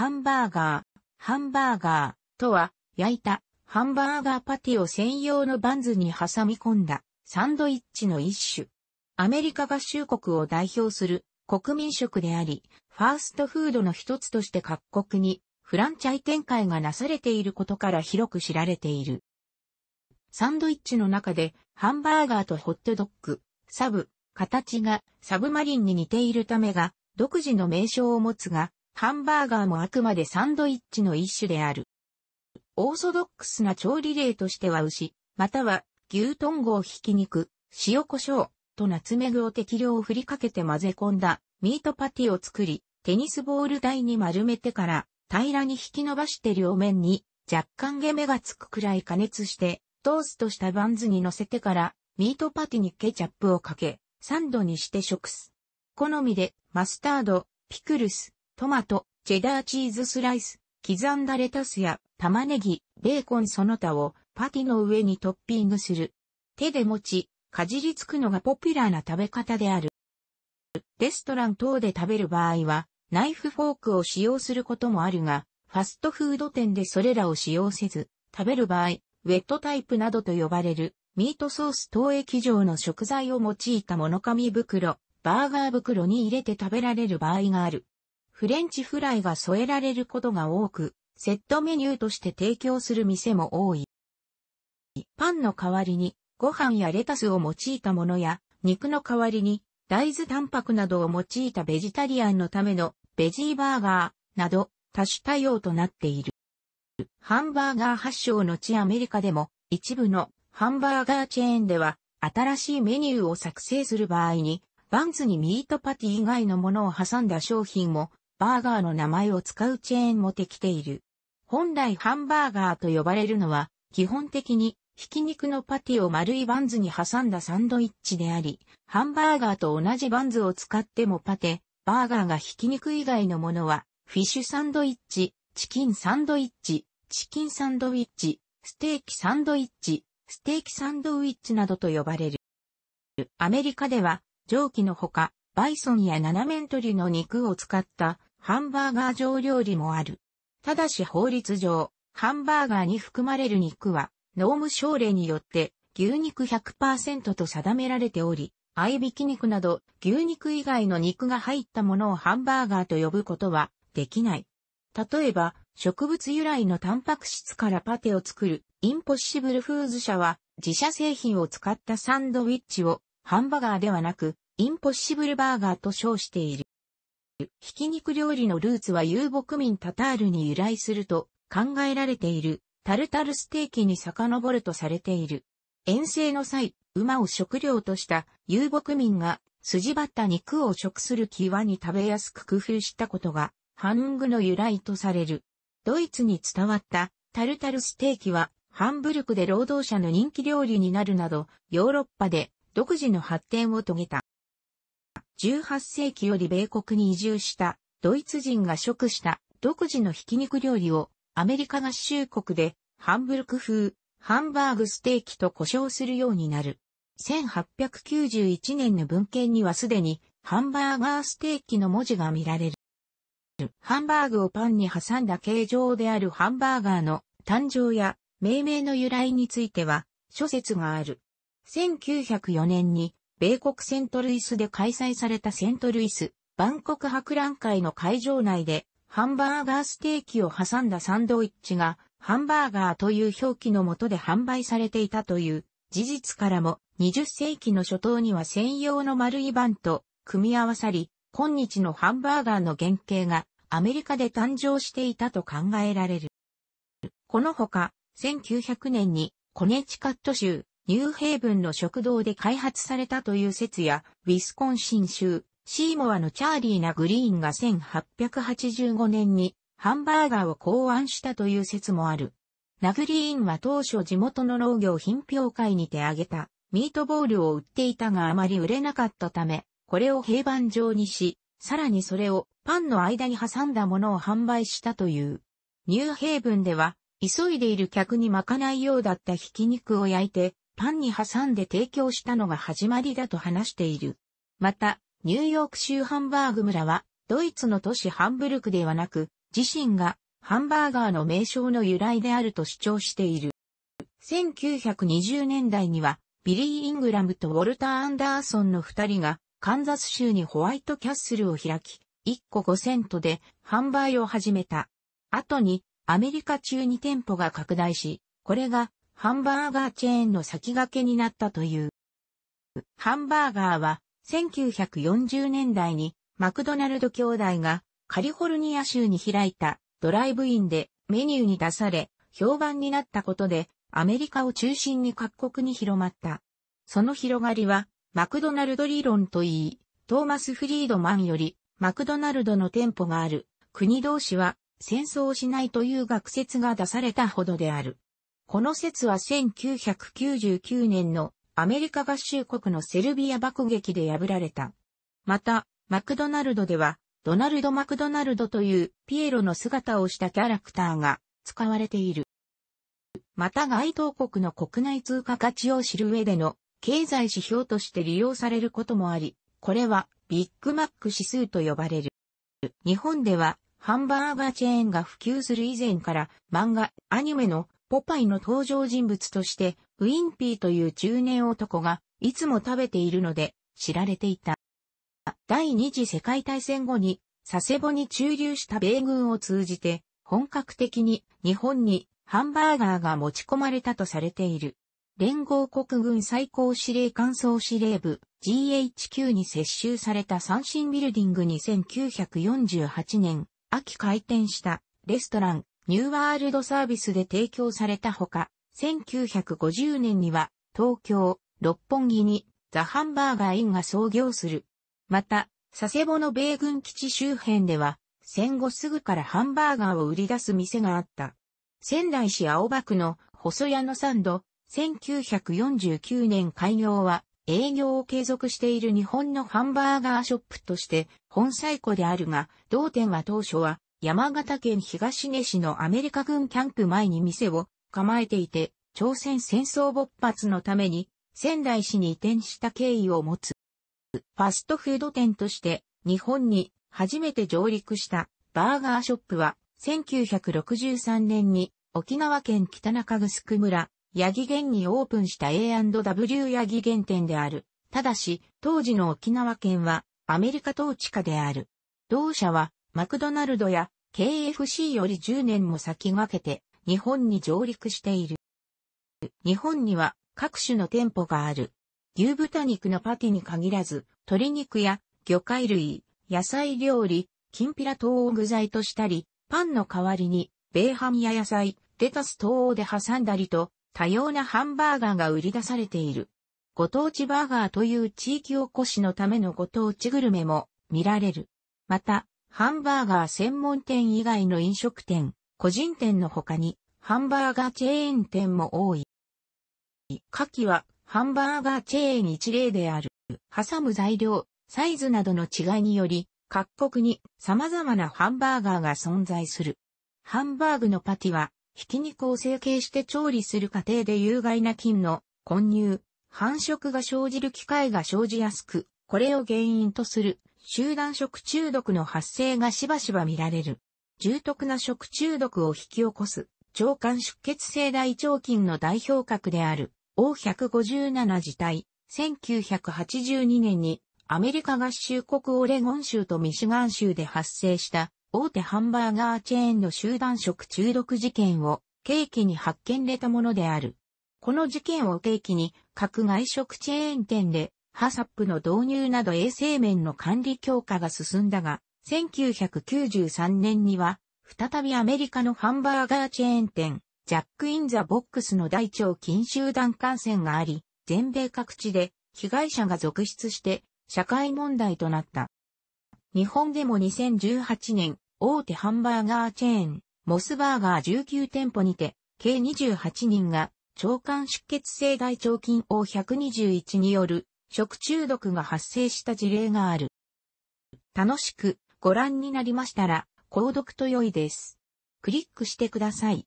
ハンバーガー、ハンバーガーとは、焼いたハンバーガーパティを専用のバンズに挟み込んだサンドイッチの一種。アメリカ合衆国を代表する国民食であり、ファーストフードの一つとして各国にフランチャイ展開がなされていることから広く知られている。サンドイッチの中でハンバーガーとホットドッグ、サブ、形がサブマリンに似ているためが独自の名称を持つが、ハンバーガーもあくまでサンドイッチの一種である。オーソドックスな調理例としては牛、または牛ゴをひき肉、塩胡椒とナツメグを適量振りかけて混ぜ込んだミートパティを作り、テニスボール台に丸めてから平らに引き伸ばして両面に若干ゲメがつくくらい加熱して、トーストしたバンズに乗せてからミートパティにケチャップをかけ、サンドにして食す。好みでマスタード、ピクルス、トマト、チェダーチーズスライス、刻んだレタスや玉ねぎ、ベーコンその他をパティの上にトッピングする。手で持ち、かじりつくのがポピュラーな食べ方である。レストラン等で食べる場合は、ナイフフォークを使用することもあるが、ファストフード店でそれらを使用せず、食べる場合、ウェットタイプなどと呼ばれる、ミートソース投液状の食材を用いた物紙袋、バーガー袋に入れて食べられる場合がある。フレンチフライが添えられることが多く、セットメニューとして提供する店も多い。パンの代わりに、ご飯やレタスを用いたものや、肉の代わりに、大豆タンパクなどを用いたベジタリアンのためのベジーバーガーなど多種多様となっている。ハンバーガー発祥の地アメリカでも一部のハンバーガーチェーンでは新しいメニューを作成する場合にバンズにミートパティ以外のものを挟んだ商品もバーガーの名前を使うチェーンもできている。本来ハンバーガーと呼ばれるのは、基本的に、ひき肉のパティを丸いバンズに挟んだサンドイッチであり、ハンバーガーと同じバンズを使ってもパテ、バーガーがひき肉以外のものは、フィッシュサンドイッチ、チキンサンドイッチ、チキンサンドイッチ、ステーキサンドイッチ、ステーキサンドウィッチなどと呼ばれる。アメリカでは、蒸気のほか、バイソンや七面鳥の肉を使ったハンバーガー上料理もある。ただし法律上、ハンバーガーに含まれる肉は、農務省令によって牛肉100%と定められており、合いびき肉など牛肉以外の肉が入ったものをハンバーガーと呼ぶことはできない。例えば、植物由来のタンパク質からパテを作るインポッシブルフーズ社は自社製品を使ったサンドウィッチをハンバーガーではなくインポッシブルバーガーと称している。ひき肉料理のルーツは遊牧民タタールに由来すると考えられているタルタルステーキに遡るとされている。遠征の際、馬を食料とした遊牧民が筋張った肉を食する際に食べやすく工夫したことがハングの由来とされる。ドイツに伝わったタルタルステーキはハンブルクで労働者の人気料理になるなどヨーロッパで独自の発展を遂げた。18世紀より米国に移住したドイツ人が食した独自のひき肉料理をアメリカ合衆国でハンブルク風ハンバーグステーキと呼称するようになる。1891年の文献にはすでにハンバーガーステーキの文字が見られる。ハンバーグをパンに挟んだ形状であるハンバーガーの誕生や命名の由来については諸説がある。1904年に米国セントルイスで開催されたセントルイス、万国博覧会の会場内で、ハンバーガーステーキを挟んだサンドイッチが、ハンバーガーという表記のもとで販売されていたという事実からも、20世紀の初頭には専用の丸い版と組み合わさり、今日のハンバーガーの原型がアメリカで誕生していたと考えられる。このほか、1900年にコネチカット州ニューヘイブンの食堂で開発されたという説や、ウィスコンシン州、シーモアのチャーリーナ・グリーンが1885年にハンバーガーを考案したという説もある。ナグリーンは当初地元の農業品評会にて挙げたミートボールを売っていたがあまり売れなかったため、これを平板状にし、さらにそれをパンの間に挟んだものを販売したという。ニューヘイブンでは、急いでいる客に巻かないようだったひき肉を焼いて、パンに挟んで提供したのが始まりだと話している。また、ニューヨーク州ハンバーグ村は、ドイツの都市ハンブルクではなく、自身がハンバーガーの名称の由来であると主張している。1920年代には、ビリー・イングラムとウォルター・アンダーソンの二人が、カンザス州にホワイトキャッスルを開き、1個5セントで販売を始めた。後に、アメリカ中に店舗が拡大し、これがハンバーガーチェーンの先駆けになったという。ハンバーガーは1940年代にマクドナルド兄弟がカリフォルニア州に開いたドライブインでメニューに出され評判になったことでアメリカを中心に各国に広まった。その広がりはマクドナルド理論といい、トーマス・フリードマンよりマクドナルドの店舗がある国同士は戦争をしないという学説が出されたほどである。この説は1999年のアメリカ合衆国のセルビア爆撃で破られた。また、マクドナルドでは、ドナルド・マクドナルドというピエロの姿をしたキャラクターが使われている。また該当国の国内通貨価値を知る上での経済指標として利用されることもあり、これはビッグマック指数と呼ばれる。日本ではハンバーガーチェーンが普及する以前から漫画、アニメのポパイの登場人物として、ウィンピーという中年男が、いつも食べているので、知られていた。第二次世界大戦後に、佐世保に駐留した米軍を通じて、本格的に日本にハンバーガーが持ち込まれたとされている。連合国軍最高司令官総司令部 GHQ に接収された三振ビルディングに1948年秋開店したレストランニューワールドサービスで提供されたほか、1950年には東京、六本木にザ・ハンバーガーインが創業する。また、佐世保の米軍基地周辺では、戦後すぐからハンバーガーを売り出す店があった。仙台市青葉区の細屋のサンド、1949年開業は、営業を継続している日本のハンバーガーショップとして、本最古であるが、同店は当初は、山形県東根市のアメリカ軍キャンプ前に店を構えていて、朝鮮戦争勃発のために仙台市に移転した経緯を持つ。ファストフード店として日本に初めて上陸したバーガーショップは1963年に沖縄県北中城村八木源にオープンした A&W 八木源店である。ただし、当時の沖縄県はアメリカ統治下である。同社はマクドナルドや KFC より10年も先駆けて日本に上陸している。日本には各種の店舗がある。牛豚肉のパティに限らず、鶏肉や魚介類、野菜料理、きんぴら等を具材としたり、パンの代わりに、米飯や野菜、レタス等をで挟んだりと、多様なハンバーガーが売り出されている。ご当地バーガーという地域おこしのためのご当地グルメも見られる。また、ハンバーガー専門店以外の飲食店、個人店の他に、ハンバーガーチェーン店も多い。下記は、ハンバーガーチェーン一例である。挟む材料、サイズなどの違いにより、各国に様々なハンバーガーが存在する。ハンバーグのパティは、ひき肉を成形して調理する過程で有害な菌の混入、繁殖が生じる機会が生じやすく、これを原因とする集団食中毒の発生がしばしば見られる。重篤な食中毒を引き起こす、腸管出血性大腸菌の代表格である、O157 自体、1982年にアメリカ合衆国オレゴン州とミシガン州で発生した大手ハンバーガーチェーンの集団食中毒事件を契機に発見れたものである。この事件を契機に各外食チェーン店でハサップの導入など衛生面の管理強化が進んだが、1993年には、再びアメリカのハンバーガーチェーン店、ジャック・イン・ザ・ボックスの大腸菌集団感染があり、全米各地で被害者が続出して社会問題となった。日本でも2018年、大手ハンバーガーチェーン、モスバーガー19店舗にて、計28人が、腸管出血性大腸菌を121による食中毒が発生した事例がある。楽しくご覧になりましたら、購読と良いです。クリックしてください。